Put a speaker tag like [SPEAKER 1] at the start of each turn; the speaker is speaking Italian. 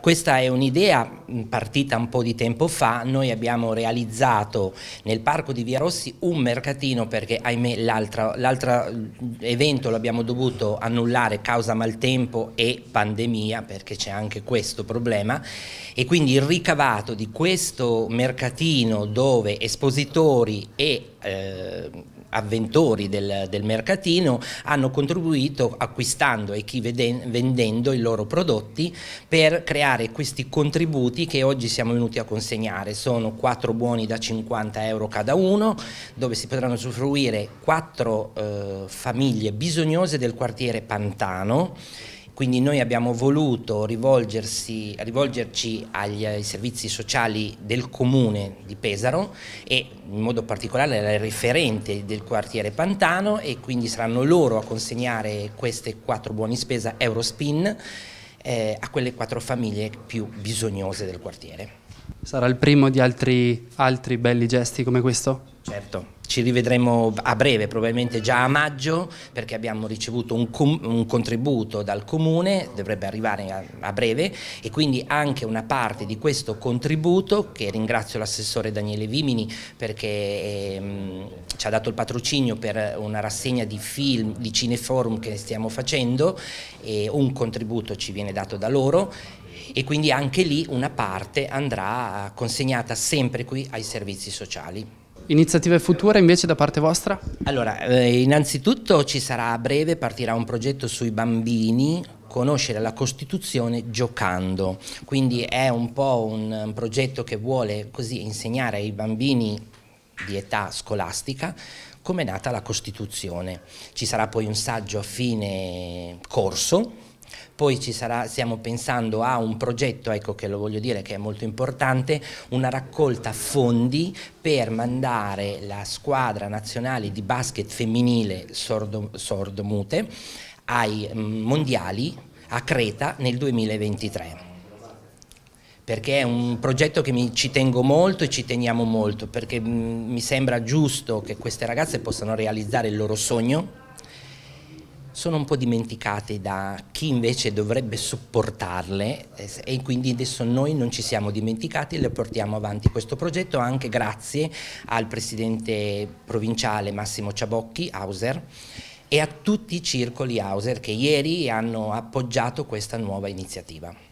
[SPEAKER 1] Questa è un'idea partita un po' di tempo fa, noi abbiamo realizzato nel parco di Via Rossi un mercatino perché ahimè l'altro evento l'abbiamo dovuto annullare causa maltempo e pandemia perché c'è anche questo problema e quindi il ricavato di questo mercatino dove espositori e eh, avventori del, del, mercatino hanno contribuito acquistando e chi vendendo i loro prodotti per creare questi contributi che oggi siamo venuti a consegnare. Sono quattro buoni da 50 euro cada uno dove si potranno usufruire quattro eh, famiglie bisognose del quartiere Pantano quindi noi abbiamo voluto rivolgerci agli, ai servizi sociali del comune di Pesaro e in modo particolare al referente del quartiere Pantano e quindi saranno loro a consegnare queste quattro buoni spesa Eurospin eh, a quelle quattro famiglie più bisognose del quartiere. Sarà il primo di altri, altri belli gesti come questo? Certo, ci rivedremo a breve, probabilmente già a maggio, perché abbiamo ricevuto un, un contributo dal Comune, dovrebbe arrivare a, a, breve, e quindi anche una parte di questo contributo, che ringrazio l'assessore Daniele Vimini perché ehm, ci ha dato il patrocinio per una rassegna di film, di cineforum che stiamo facendo, e un contributo ci viene dato da loro e quindi anche lì una parte andrà consegnata sempre qui ai servizi sociali. Iniziative future invece da parte vostra? Allora, eh, innanzitutto ci sarà a breve, partirà un progetto sui bambini conoscere la Costituzione giocando, quindi è un po' un, un progetto che vuole così insegnare ai bambini di età scolastica come è nata la Costituzione. Ci sarà poi un saggio a fine corso poi ci sarà, stiamo pensando a un progetto, ecco che lo voglio dire che è molto importante, una raccolta fondi per mandare la squadra nazionale di basket femminile sordo, sordomute ai mm, mondiali a Creta nel 2023 perché è un progetto che mi, ci tengo molto e ci teniamo molto, perché mm, mi sembra giusto che queste ragazze possano realizzare il loro sogno, sono un po' dimenticate da chi invece dovrebbe supportarle eh, e quindi adesso noi non ci siamo dimenticati e le portiamo avanti questo progetto anche grazie al presidente provinciale Massimo Ciabocchi, Hauser, e a tutti i circoli Hauser che ieri hanno appoggiato questa nuova iniziativa.